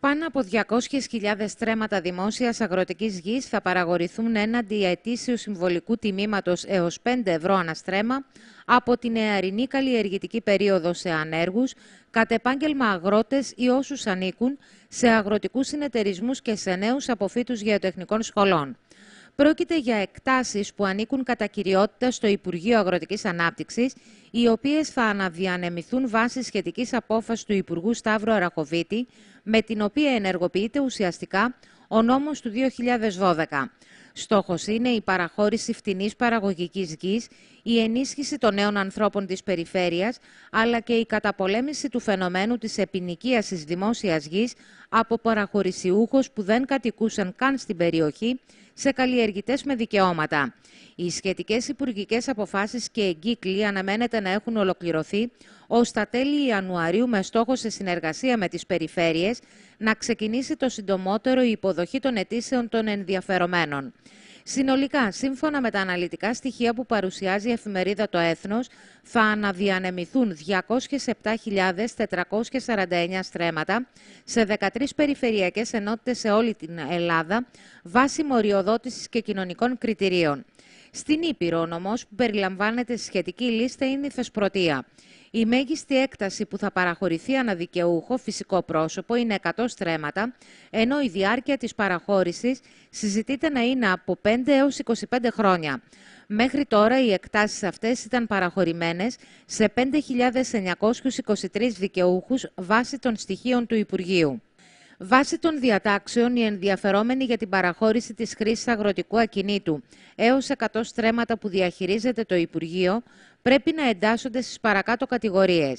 Πάνω από 200.000 στρέμματα δημόσιας αγροτικής γης θα παραγορηθούν έναντι αιτήσιου συμβολικού τιμήματος έως 5 ευρώ αναστρέμα από την νεαρινή καλλιεργητική περίοδο σε ανέργους, κατ' επάγγελμα αγρότες ή όσους ανήκουν σε αγροτικούς συνεταιρισμούς και σε νέους αποφύτους γεωτεχνικών σχολών. Πρόκειται για εκτάσεις που ανήκουν κατά κυριότητα στο Υπουργείο Αγροτικής Ανάπτυξης, οι οποίες θα αναδιανεμηθούν βάσει σχετικής απόφασης του Υπουργού Σταύρου Αρακοβίτη... με την οποία ενεργοποιείται ουσιαστικά ο νόμος του 2012. Στόχος είναι η παραχώρηση φτηνής παραγωγικής γης, η ενίσχυση των νέων ανθρώπων της περιφέρειας, αλλά και η καταπολέμηση του φαινομένου της επινοικίασης δημόσιας γης από παραχωρησιούχους που δεν κατοικούσαν καν στην περιοχή, σε καλλιεργητές με δικαιώματα. Οι σχετικές υπουργικές αποφάσεις και εγκύκλοι αναμένεται να έχουν ολοκληρωθεί ώστε τα τέλη Ιανουαρίου με στόχο σε συνεργασία με τις περιφέρειες να ξεκινήσει το συντομότερο η υποδοχή των αιτήσεων των ενδιαφερομένων. Συνολικά, σύμφωνα με τα αναλυτικά στοιχεία που παρουσιάζει η εφημερίδα Το Έθνος, θα αναδιανεμηθούν 207.449 στρέμματα σε 13 περιφερειακές ενότητες σε όλη την Ελλάδα, βάσει μοριοδότησης και κοινωνικών κριτηρίων. Στην Ήπειρο, όμως, που περιλαμβάνεται στη σχετική λίστα είναι η Θεσπρωτεία. Η μέγιστη έκταση που θα παραχωρηθεί αναδικαιούχο φυσικό πρόσωπο είναι 100 στρέμματα, ενώ η διάρκεια της παραχώρησης συζητείται να είναι από 5 έως 25 χρόνια. Μέχρι τώρα οι εκτάσεις αυτές ήταν παραχωρημένες σε 5.923 δικαιούχους βάσει των στοιχείων του Υπουργείου. Βάσει των διατάξεων, οι ενδιαφερόμενοι για την παραχώρηση της χρήσης αγροτικού ακινήτου έως 100 στρέμματα που διαχειρίζεται το Υπουργείο πρέπει να εντάσσονται στις παρακάτω κατηγορίες.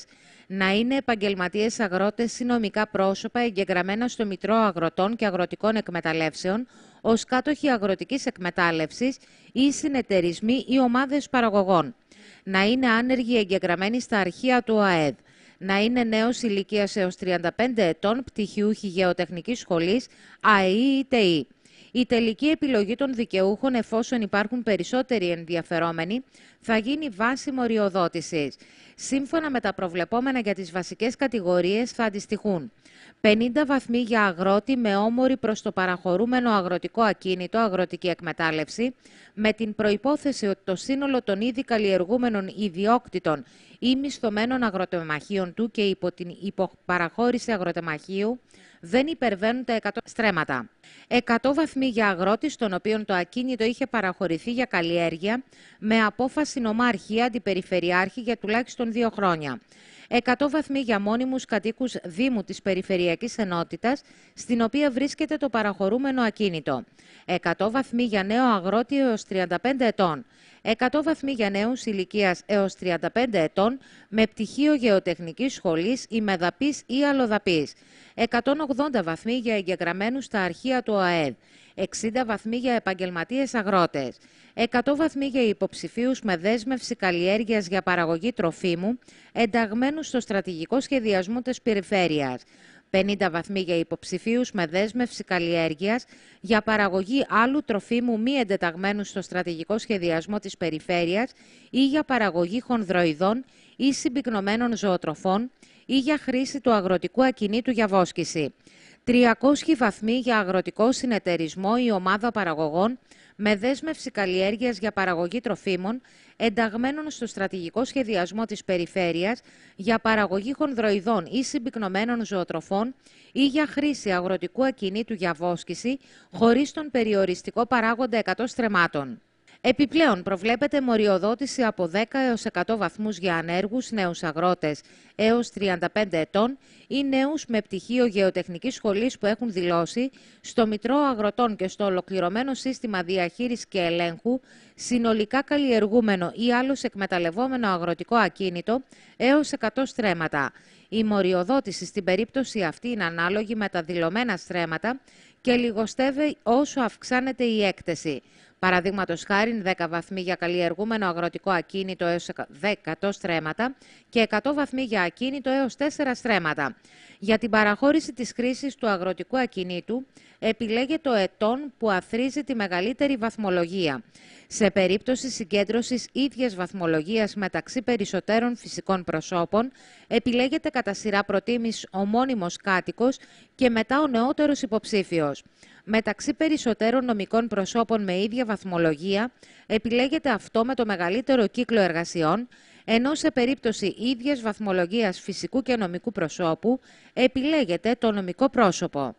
Να είναι επαγγελματίες αγρότες ή νομικά πρόσωπα εγγεγραμμένα στο Μητρό Αγροτών και Αγροτικών Εκμεταλλεύσεων ως κάτοχοι αγροτικής εκμετάλλευσης ή συνεταιρισμοί ή ομάδες παραγωγών. Να είναι άνεργοι εγγεγραμμένοι στα αρχεία του ΑΕΔ να είναι νέος ηλικίας έως 35 ετών, πτυχιούχη γεωτεχνικής σχολής, ΑΕΗ ή ΤΕΗ. Η τελική επιλογή των δικαιούχων, εφόσον υπάρχουν περισσότεροι ενδιαφερόμενοι, θα γίνει βάση μοριοδότησης. Σύμφωνα με τα προβλεπόμενα για τις βασικές κατηγορίες, θα αντιστοιχούν 50 βαθμοί για αγρότη με όμορη προς το παραχωρούμενο αγροτικό ακίνητο αγροτική εκμετάλλευση με την προϋπόθεση ότι το σύνολο των ήδη καλλιεργούμενων ιδιόκτητων ή μισθωμένων αγροτεμαχίων του και υπό την υποπαραχώρηση αγροτεμαχίου δεν υπερβαίνουν τα 100 στρέμματα. 100 βαθμοί για αγρότη, στον οποίο το ακίνητο είχε παραχωρηθεί για καλλιέργεια, με απόφαση νομάρχη αντιπεριφερειάρχη για τουλάχιστον 2 χρόνια. 100 βαθμοί για μόνιμους κατοίκους Δήμου της Περιφερειακής Ενότητας, στην οποία βρίσκεται το παραχωρούμενο ακίνητο. 100 βαθμοί για νέο αγρότη έως 35 ετών. 100 βαθμοί για νέους ηλικίας έως 35 ετών με πτυχίο γεωτεχνικής σχολής ή μεδαπής ή αλλοδαπή, 180 βαθμοί για εγγεγραμμένους στα αρχεία του ΑΕΔ. 60 βαθμοί για επαγγελματίες αγρότες. 100 βαθμοί για υποψηφίους με δέσμευση καλλιέργειας για παραγωγή τροφίμου, ενταγμένους στο στρατηγικό σχεδιασμό της περιφέρειας. 50 βαθμοί για υποψηφίους με δέσμευση καλλιέργειας για παραγωγή άλλου τροφίμου μη εντεταγμένου στο στρατηγικό σχεδιασμό της περιφέρειας ή για παραγωγή χονδροειδών ή συμπυκνωμένων ζωοτροφών ή για χρήση του αγροτικού ακινήτου για βόσκηση. 300 βαθμοί για αγροτικό συνεταιρισμό ή ομάδα παραγωγών με δέσμευση καλλιέργειας για παραγωγή τροφίμων ενταγμένων στο στρατηγικό σχεδιασμό της περιφέρειας για παραγωγή χονδροειδών ή συμπυκνωμένων ζωοτροφών ή για χρήση αγροτικού ακινήτου για βόσκηση χωρίς τον περιοριστικό παράγοντα 100 στρεμάτων. Επιπλέον, προβλέπεται μοριοδότηση από 10 έως 100 βαθμούς για ανέργους νέους αγρότες έως 35 ετών ή νέους με πτυχίο γεωτεχνικής σχολής που έχουν δηλώσει στο Μητρό Αγροτών και στο Ολοκληρωμένο Σύστημα Διαχείρισης και Ελέγχου συνολικά καλλιεργούμενο ή άλλως εκμεταλλευόμενο αγροτικό ακίνητο έως 100 στρέμματα. Η άλλο εκμεταλλευομενο αγροτικο ακινητο εως 100 στρεμματα η μοριοδοτηση στην περίπτωση αυτή είναι ανάλογη με τα δηλωμένα στρέμματα και λιγοστεύει όσο αυξάνεται η έκταση. Παραδείγματος χάρη 10 βαθμοί για καλλιεργούμενο αγροτικό ακίνητο έως 10 στρέμματα και 100 βαθμοί για ακίνητο έως 4 στρέμματα. Για την παραχώρηση της χρήσης του αγροτικού ακινήτου επιλέγεται ο ετών που αθρίζει τη μεγαλύτερη βαθμολογία. Σε περίπτωση συγκέντρωσης ίδιας βαθμολογίας μεταξύ περισσότερων φυσικών προσώπων, επιλέγεται κατά σειρά προτίμηση ο μόνιμος κάτοικος και μετά ο νεότερος υποψήφιος. Μεταξύ περισσότερων νομικών προσώπων με ίδια βαθμολογία επιλέγεται αυτό με το μεγαλύτερο κύκλο εργασιών, ενώ σε περίπτωση ίδιας βαθμολογίας φυσικού και νομικού προσώπου επιλέγεται το νομικό πρόσωπο.